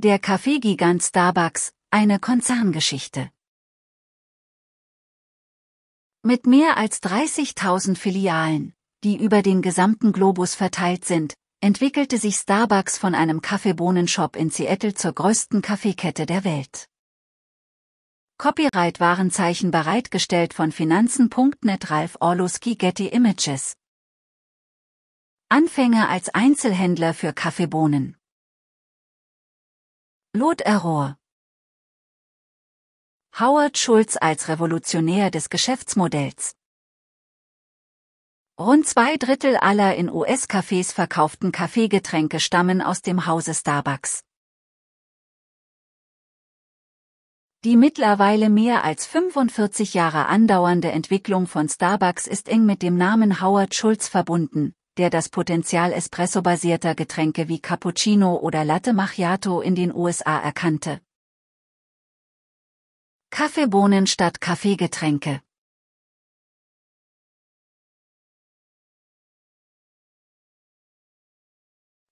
Der Kaffeegigant Starbucks, eine Konzerngeschichte. Mit mehr als 30.000 Filialen, die über den gesamten Globus verteilt sind, entwickelte sich Starbucks von einem Kaffeebohnenshop in Seattle zur größten Kaffeekette der Welt. Copyright-Warenzeichen bereitgestellt von Finanzen.net Ralf Orlowski Getty Images. Anfänger als Einzelhändler für Kaffeebohnen. Loot Howard Schulz als Revolutionär des Geschäftsmodells Rund zwei Drittel aller in US-Cafés verkauften Kaffeegetränke stammen aus dem Hause Starbucks. Die mittlerweile mehr als 45 Jahre andauernde Entwicklung von Starbucks ist eng mit dem Namen Howard Schulz verbunden, der das Potenzial espresso-basierter Getränke wie Cappuccino oder Latte Macchiato in den USA erkannte. Kaffeebohnen statt Kaffeegetränke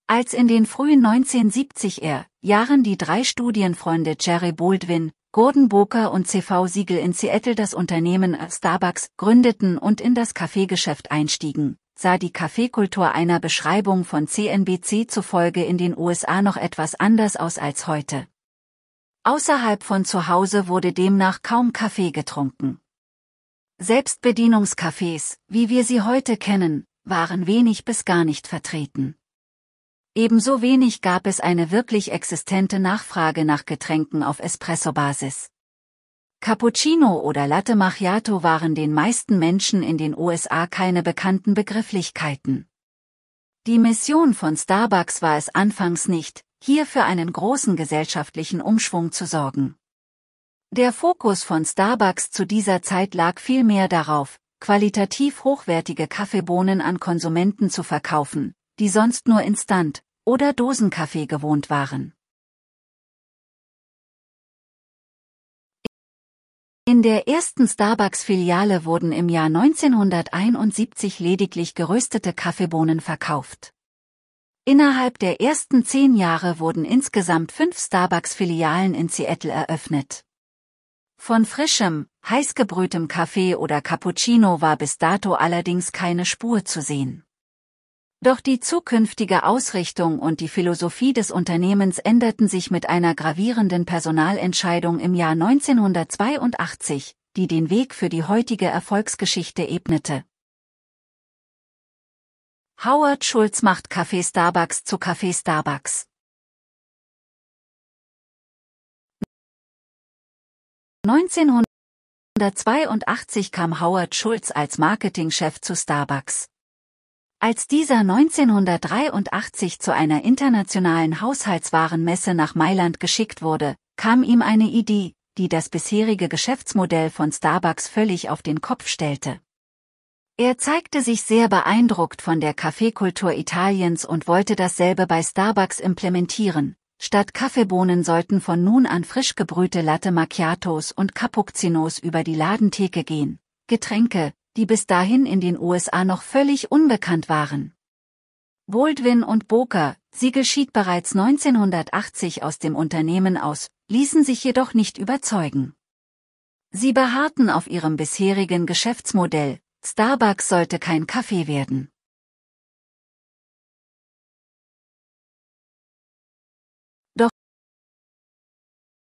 Als in den frühen 1970er Jahren die drei Studienfreunde Jerry Baldwin, Gordon Boker und CV Siegel in Seattle das Unternehmen Starbucks gründeten und in das Kaffeegeschäft einstiegen, sah die Kaffeekultur einer Beschreibung von CNBC zufolge in den USA noch etwas anders aus als heute. Außerhalb von zu Hause wurde demnach kaum Kaffee getrunken. Selbstbedienungskaffees, wie wir sie heute kennen, waren wenig bis gar nicht vertreten. Ebenso wenig gab es eine wirklich existente Nachfrage nach Getränken auf Espresso-Basis. Cappuccino oder Latte Macchiato waren den meisten Menschen in den USA keine bekannten Begrifflichkeiten. Die Mission von Starbucks war es anfangs nicht, hier für einen großen gesellschaftlichen Umschwung zu sorgen. Der Fokus von Starbucks zu dieser Zeit lag vielmehr darauf, qualitativ hochwertige Kaffeebohnen an Konsumenten zu verkaufen, die sonst nur Instant- oder Dosenkaffee gewohnt waren. In der ersten Starbucks-Filiale wurden im Jahr 1971 lediglich geröstete Kaffeebohnen verkauft. Innerhalb der ersten zehn Jahre wurden insgesamt fünf Starbucks-Filialen in Seattle eröffnet. Von frischem, heißgebrühtem Kaffee oder Cappuccino war bis dato allerdings keine Spur zu sehen. Doch die zukünftige Ausrichtung und die Philosophie des Unternehmens änderten sich mit einer gravierenden Personalentscheidung im Jahr 1982, die den Weg für die heutige Erfolgsgeschichte ebnete. Howard Schulz macht Café Starbucks zu Café Starbucks. 1982 kam Howard Schulz als Marketingchef zu Starbucks. Als dieser 1983 zu einer internationalen Haushaltswarenmesse nach Mailand geschickt wurde, kam ihm eine Idee, die das bisherige Geschäftsmodell von Starbucks völlig auf den Kopf stellte. Er zeigte sich sehr beeindruckt von der Kaffeekultur Italiens und wollte dasselbe bei Starbucks implementieren. Statt Kaffeebohnen sollten von nun an frisch gebrühte Latte Macchiatos und Cappuccinos über die Ladentheke gehen. Getränke, die bis dahin in den USA noch völlig unbekannt waren. Baldwin und Boker, sie geschieht bereits 1980 aus dem Unternehmen aus, ließen sich jedoch nicht überzeugen. Sie beharrten auf ihrem bisherigen Geschäftsmodell, Starbucks sollte kein Kaffee werden. Doch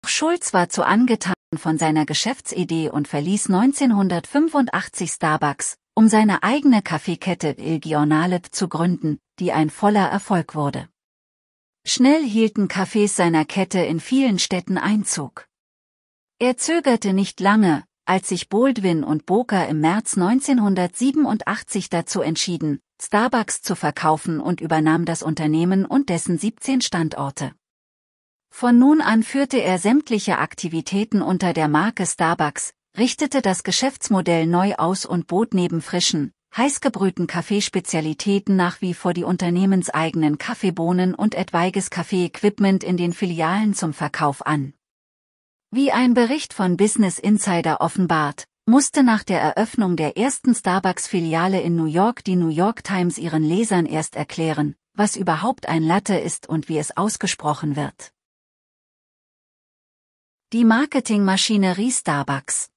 Schulz war zu angetan Monaten von seiner Geschäftsidee und verließ 1985 Starbucks, um seine eigene Kaffeekette Il Giornale zu gründen, die ein voller Erfolg wurde. Schnell hielten Cafés seiner Kette in vielen Städten Einzug. Er zögerte nicht lange, als sich Baldwin und Boker im März 1987 dazu entschieden, Starbucks zu verkaufen und übernahm das Unternehmen und dessen 17 Standorte. Von nun an führte er sämtliche Aktivitäten unter der Marke Starbucks, richtete das Geschäftsmodell neu aus und bot neben frischen, heißgebrühten Kaffeespezialitäten nach wie vor die unternehmenseigenen Kaffeebohnen und etwaiges Kaffee-Equipment in den Filialen zum Verkauf an. Wie ein Bericht von Business Insider offenbart, musste nach der Eröffnung der ersten Starbucks-Filiale in New York die New York Times ihren Lesern erst erklären, was überhaupt ein Latte ist und wie es ausgesprochen wird. Die Marketingmaschinerie Starbucks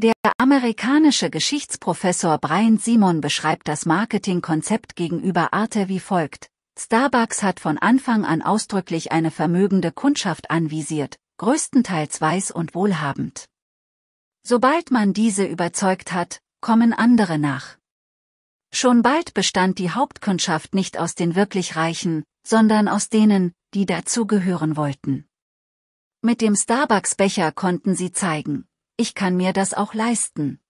Der amerikanische Geschichtsprofessor Brian Simon beschreibt das Marketingkonzept gegenüber Arte wie folgt. Starbucks hat von Anfang an ausdrücklich eine vermögende Kundschaft anvisiert, größtenteils weiß und wohlhabend. Sobald man diese überzeugt hat, kommen andere nach. Schon bald bestand die Hauptkundschaft nicht aus den wirklich Reichen, sondern aus denen, die dazugehören wollten. Mit dem Starbucks-Becher konnten sie zeigen, ich kann mir das auch leisten.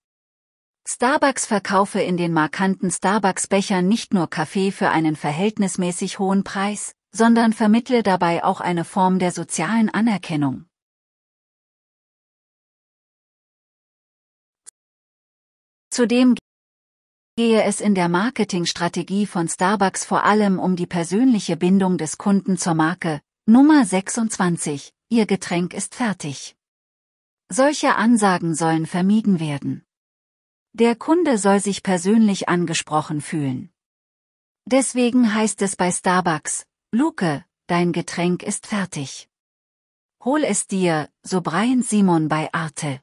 Starbucks verkaufe in den markanten Starbucks-Bechern nicht nur Kaffee für einen verhältnismäßig hohen Preis, sondern vermittle dabei auch eine Form der sozialen Anerkennung. Zudem gehe es in der Marketingstrategie von Starbucks vor allem um die persönliche Bindung des Kunden zur Marke. Nummer 26. Ihr Getränk ist fertig. Solche Ansagen sollen vermieden werden. Der Kunde soll sich persönlich angesprochen fühlen. Deswegen heißt es bei Starbucks, Luke, dein Getränk ist fertig. Hol es dir, so Brian Simon bei Arte.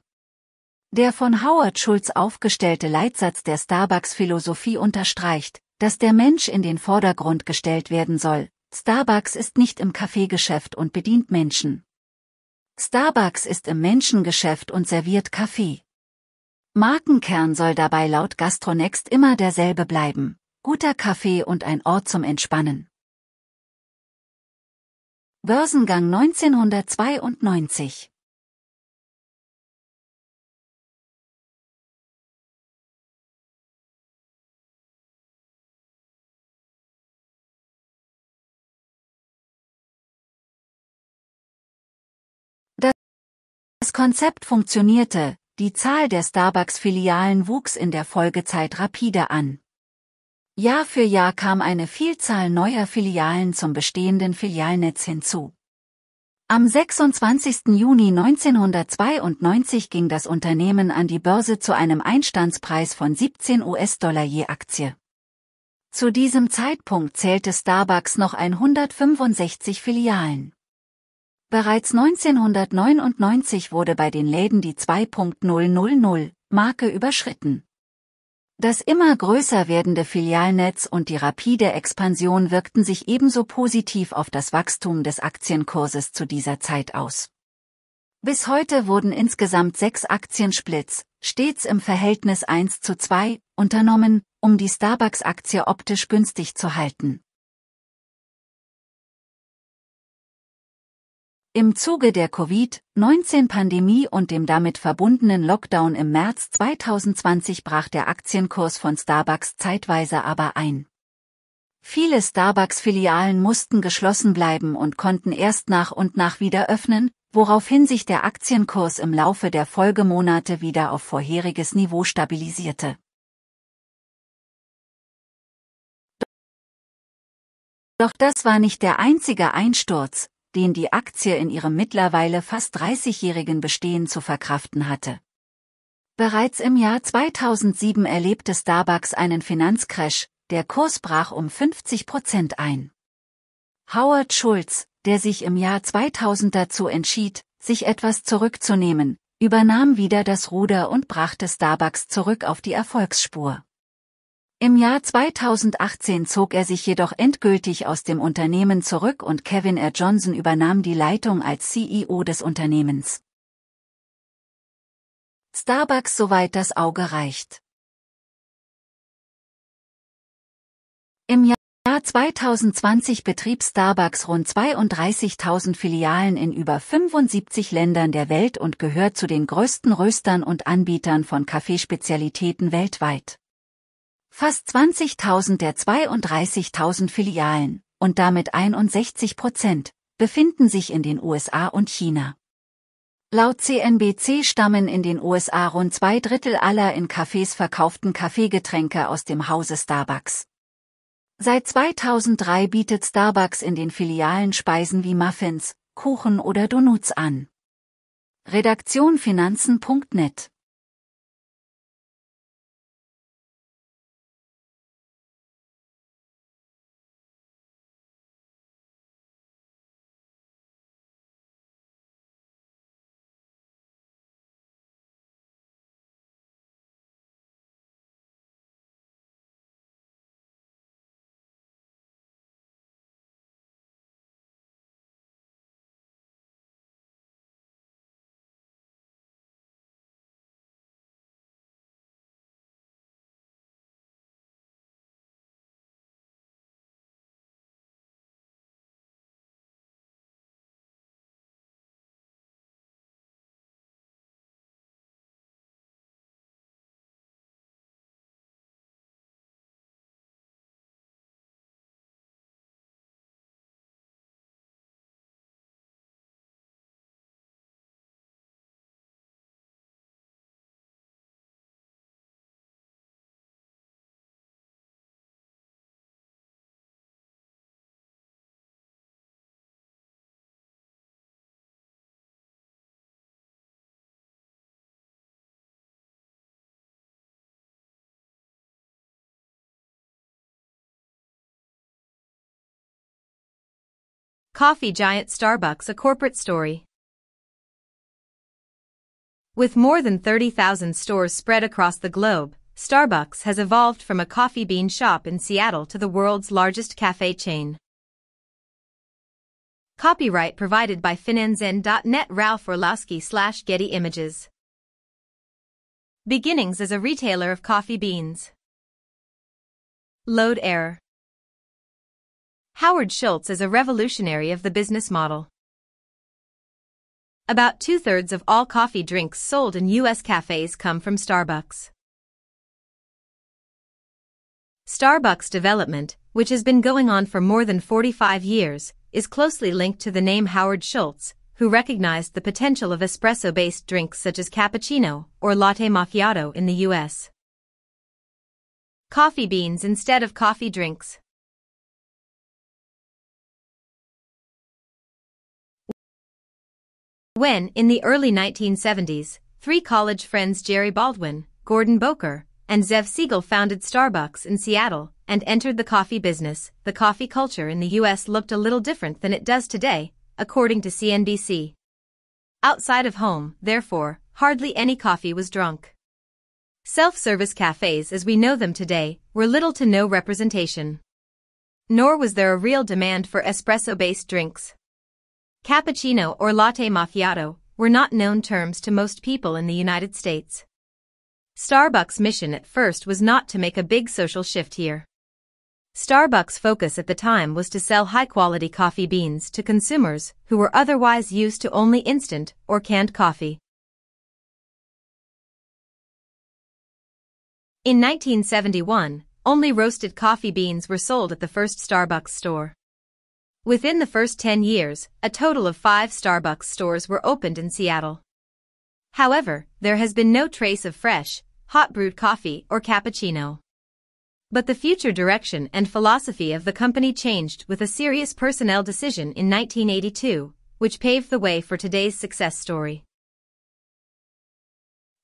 Der von Howard Schulz aufgestellte Leitsatz der Starbucks-Philosophie unterstreicht, dass der Mensch in den Vordergrund gestellt werden soll. Starbucks ist nicht im Kaffeegeschäft und bedient Menschen. Starbucks ist im Menschengeschäft und serviert Kaffee. Markenkern soll dabei laut Gastronext immer derselbe bleiben. Guter Kaffee und ein Ort zum Entspannen. Börsengang 1992 Das Konzept funktionierte, die Zahl der Starbucks-Filialen wuchs in der Folgezeit rapide an. Jahr für Jahr kam eine Vielzahl neuer Filialen zum bestehenden Filialnetz hinzu. Am 26. Juni 1992 ging das Unternehmen an die Börse zu einem Einstandspreis von 17 US-Dollar je Aktie. Zu diesem Zeitpunkt zählte Starbucks noch 165 Filialen. Bereits 1999 wurde bei den Läden die 2.000 Marke überschritten. Das immer größer werdende Filialnetz und die rapide Expansion wirkten sich ebenso positiv auf das Wachstum des Aktienkurses zu dieser Zeit aus. Bis heute wurden insgesamt sechs Aktiensplits, stets im Verhältnis 1 zu 2, unternommen, um die Starbucks-Aktie optisch günstig zu halten. Im Zuge der Covid-19-Pandemie und dem damit verbundenen Lockdown im März 2020 brach der Aktienkurs von Starbucks zeitweise aber ein. Viele Starbucks-Filialen mussten geschlossen bleiben und konnten erst nach und nach wieder öffnen, woraufhin sich der Aktienkurs im Laufe der Folgemonate wieder auf vorheriges Niveau stabilisierte. Doch das war nicht der einzige Einsturz, den die Aktie in ihrem mittlerweile fast 30-jährigen Bestehen zu verkraften hatte. Bereits im Jahr 2007 erlebte Starbucks einen Finanzcrash, der Kurs brach um 50 Prozent ein. Howard Schulz, der sich im Jahr 2000 dazu entschied, sich etwas zurückzunehmen, übernahm wieder das Ruder und brachte Starbucks zurück auf die Erfolgsspur. Im Jahr 2018 zog er sich jedoch endgültig aus dem Unternehmen zurück und Kevin R. Johnson übernahm die Leitung als CEO des Unternehmens. Starbucks soweit das Auge reicht. Im Jahr 2020 betrieb Starbucks rund 32.000 Filialen in über 75 Ländern der Welt und gehört zu den größten Röstern und Anbietern von Kaffeespezialitäten weltweit. Fast 20.000 der 32.000 Filialen, und damit 61 Prozent, befinden sich in den USA und China. Laut CNBC stammen in den USA rund zwei Drittel aller in Cafés verkauften Kaffeegetränke aus dem Hause Starbucks. Seit 2003 bietet Starbucks in den Filialen Speisen wie Muffins, Kuchen oder Donuts an. Redaktion Finanzen.net Coffee giant Starbucks a corporate story. With more than 30,000 stores spread across the globe, Starbucks has evolved from a coffee bean shop in Seattle to the world's largest cafe chain. Copyright provided by finanzen.net Ralph Orlowski slash Getty Images. Beginnings as a retailer of coffee beans. Load error. Howard Schultz is a revolutionary of the business model. About two-thirds of all coffee drinks sold in U.S. cafes come from Starbucks. Starbucks development, which has been going on for more than 45 years, is closely linked to the name Howard Schultz, who recognized the potential of espresso-based drinks such as cappuccino or latte macchiato in the U.S. Coffee beans instead of coffee drinks. When, in the early 1970s, three college friends Jerry Baldwin, Gordon Boker, and Zev Siegel founded Starbucks in Seattle and entered the coffee business, the coffee culture in the US looked a little different than it does today, according to CNBC. Outside of home, therefore, hardly any coffee was drunk. Self-service cafes as we know them today were little to no representation. Nor was there a real demand for espresso-based drinks. Cappuccino or latte macchiato were not known terms to most people in the United States. Starbucks' mission at first was not to make a big social shift here. Starbucks' focus at the time was to sell high-quality coffee beans to consumers who were otherwise used to only instant or canned coffee. In 1971, only roasted coffee beans were sold at the first Starbucks store. Within the first 10 years, a total of five Starbucks stores were opened in Seattle. However, there has been no trace of fresh, hot brewed coffee or cappuccino. But the future direction and philosophy of the company changed with a serious personnel decision in 1982, which paved the way for today's success story.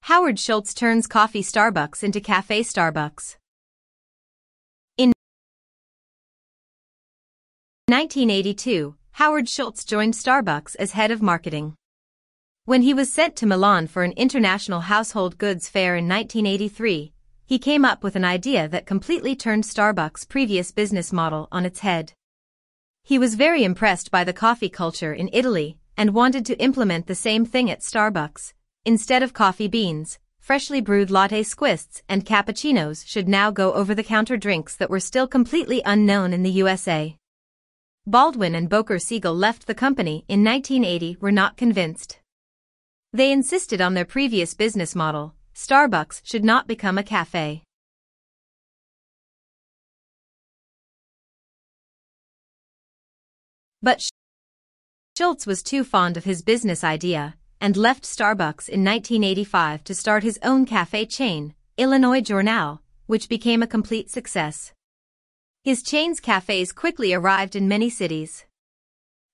Howard Schultz turns coffee Starbucks into Cafe Starbucks. 1982, Howard Schultz joined Starbucks as head of marketing. When he was sent to Milan for an international household goods fair in 1983, he came up with an idea that completely turned Starbucks' previous business model on its head. He was very impressed by the coffee culture in Italy and wanted to implement the same thing at Starbucks. Instead of coffee beans, freshly brewed latte squists and cappuccinos should now go over-the-counter drinks that were still completely unknown in the USA. Baldwin and Boker Siegel left the company in 1980 were not convinced. They insisted on their previous business model, Starbucks should not become a cafe. But Schultz was too fond of his business idea and left Starbucks in 1985 to start his own cafe chain, Illinois Journal, which became a complete success. His chain's cafes quickly arrived in many cities.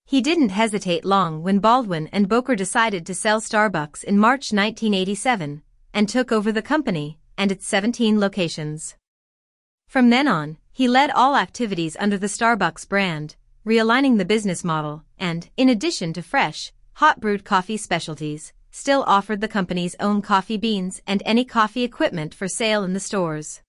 He didn't hesitate long when Baldwin and Boker decided to sell Starbucks in March 1987 and took over the company and its 17 locations. From then on, he led all activities under the Starbucks brand, realigning the business model and, in addition to fresh, hot brewed coffee specialties, still offered the company's own coffee beans and any coffee equipment for sale in the stores.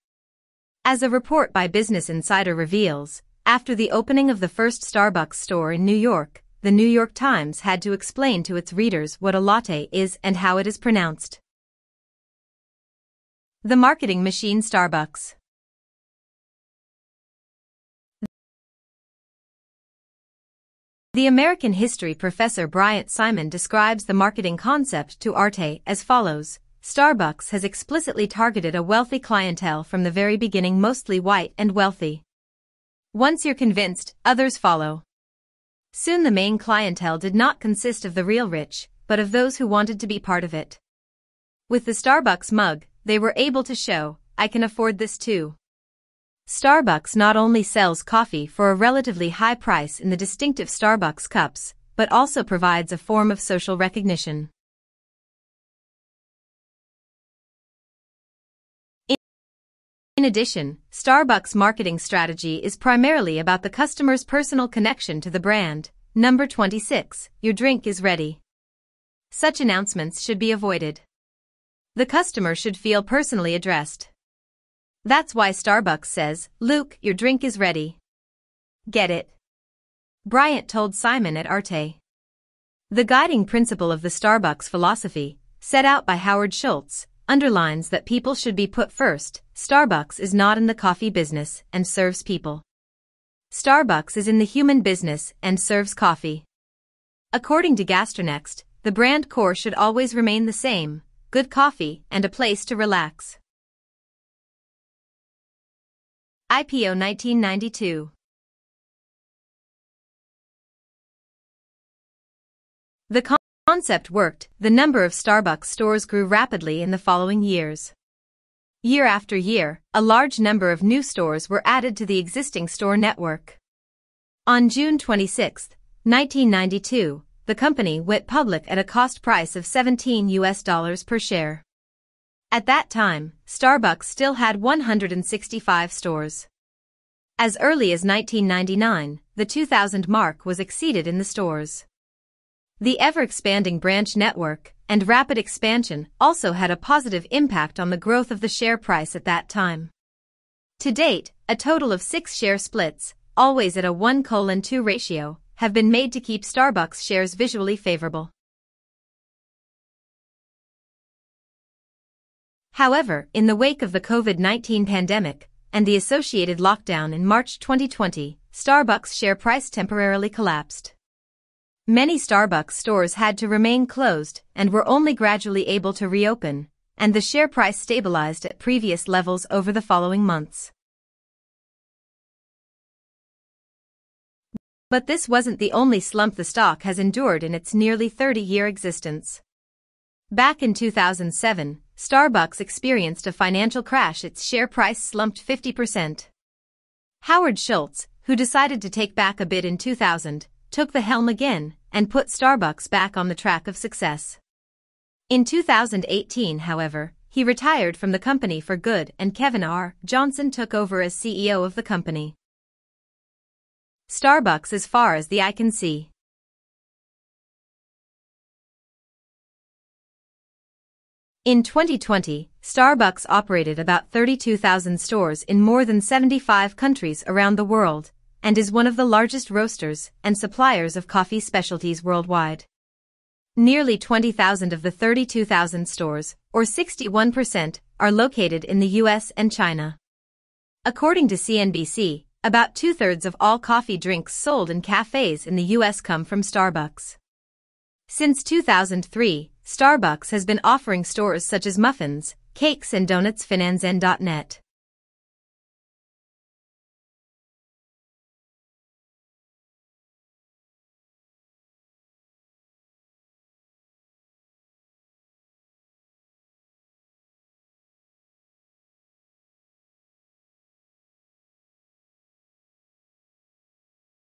As a report by Business Insider reveals, after the opening of the first Starbucks store in New York, the New York Times had to explain to its readers what a latte is and how it is pronounced. The Marketing Machine Starbucks The American history professor Bryant Simon describes the marketing concept to Arte as follows. Starbucks has explicitly targeted a wealthy clientele from the very beginning mostly white and wealthy. Once you're convinced, others follow. Soon the main clientele did not consist of the real rich, but of those who wanted to be part of it. With the Starbucks mug, they were able to show, I can afford this too. Starbucks not only sells coffee for a relatively high price in the distinctive Starbucks cups, but also provides a form of social recognition. In addition, Starbucks' marketing strategy is primarily about the customer's personal connection to the brand. Number 26. Your drink is ready. Such announcements should be avoided. The customer should feel personally addressed. That's why Starbucks says, Luke, your drink is ready. Get it. Bryant told Simon at Arte. The guiding principle of the Starbucks philosophy, set out by Howard Schultz, underlines that people should be put first. Starbucks is not in the coffee business and serves people. Starbucks is in the human business and serves coffee. According to Gastronext, the brand core should always remain the same, good coffee and a place to relax. IPO 1992 The concept worked, the number of Starbucks stores grew rapidly in the following years. Year after year, a large number of new stores were added to the existing store network. On June 26, 1992, the company went public at a cost price of 17 US dollars per share. At that time, Starbucks still had 165 stores. As early as 1999, the 2000 mark was exceeded in the stores. The ever-expanding branch network and rapid expansion also had a positive impact on the growth of the share price at that time. To date, a total of six share splits, always at a 1 colon 2 ratio, have been made to keep Starbucks shares visually favorable. However, in the wake of the COVID-19 pandemic and the associated lockdown in March 2020, Starbucks share price temporarily collapsed. Many Starbucks stores had to remain closed and were only gradually able to reopen, and the share price stabilized at previous levels over the following months. But this wasn't the only slump the stock has endured in its nearly 30-year existence. Back in 2007, Starbucks experienced a financial crash its share price slumped 50%. Howard Schultz, who decided to take back a bid in 2000, took the helm again, and put Starbucks back on the track of success. In 2018, however, he retired from the company for good and Kevin R. Johnson took over as CEO of the company. Starbucks as far as the eye can see. In 2020, Starbucks operated about 32,000 stores in more than 75 countries around the world, and is one of the largest roasters and suppliers of coffee specialties worldwide. Nearly 20,000 of the 32,000 stores, or 61%, are located in the US and China. According to CNBC, about two-thirds of all coffee drinks sold in cafes in the US come from Starbucks. Since 2003, Starbucks has been offering stores such as muffins, cakes and donuts finanzen.net.